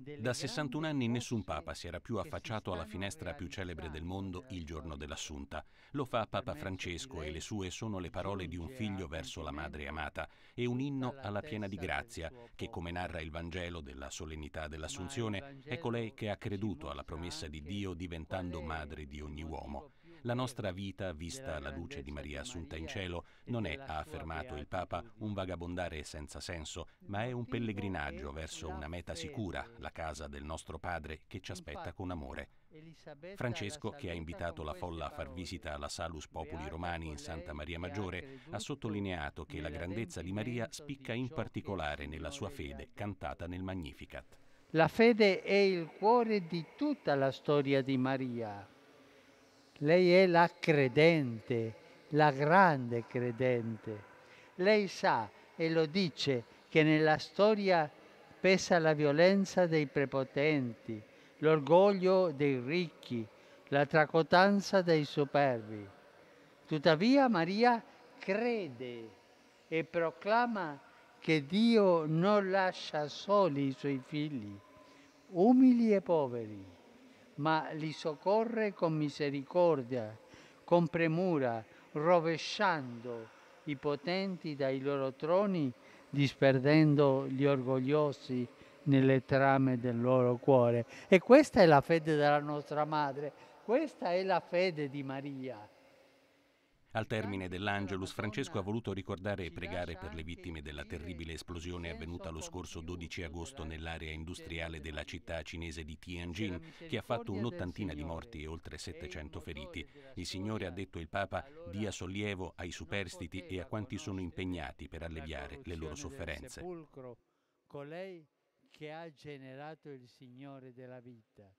Da 61 anni nessun papa si era più affacciato alla finestra più celebre del mondo il giorno dell'assunta. Lo fa Papa Francesco e le sue sono le parole di un figlio verso la madre amata e un inno alla piena di grazia, che come narra il Vangelo della solennità dell'assunzione, è colei che ha creduto alla promessa di Dio diventando madre di ogni uomo. La nostra vita, vista alla luce di Maria assunta in cielo, non è, ha affermato il Papa, un vagabondare senza senso, ma è un pellegrinaggio verso una meta sicura, la casa del nostro Padre, che ci aspetta con amore. Francesco, che ha invitato la folla a far visita alla Salus Populi Romani in Santa Maria Maggiore, ha sottolineato che la grandezza di Maria spicca in particolare nella sua fede cantata nel Magnificat. La fede è il cuore di tutta la storia di Maria. Lei è la credente, la grande credente. Lei sa e lo dice che nella storia pesa la violenza dei prepotenti, l'orgoglio dei ricchi, la tracotanza dei superbi. Tuttavia Maria crede e proclama che Dio non lascia soli i suoi figli, umili e poveri ma li soccorre con misericordia, con premura, rovesciando i potenti dai loro troni, disperdendo gli orgogliosi nelle trame del loro cuore. E questa è la fede della nostra madre, questa è la fede di Maria. Al termine dell'Angelus, Francesco ha voluto ricordare e pregare per le vittime della terribile esplosione avvenuta lo scorso 12 agosto nell'area industriale della città cinese di Tianjin, che ha fatto un'ottantina di morti e oltre 700 feriti. Il Signore, ha detto il Papa, dia sollievo ai superstiti e a quanti sono impegnati per alleviare le loro sofferenze. Colei che ha generato il Signore della vita.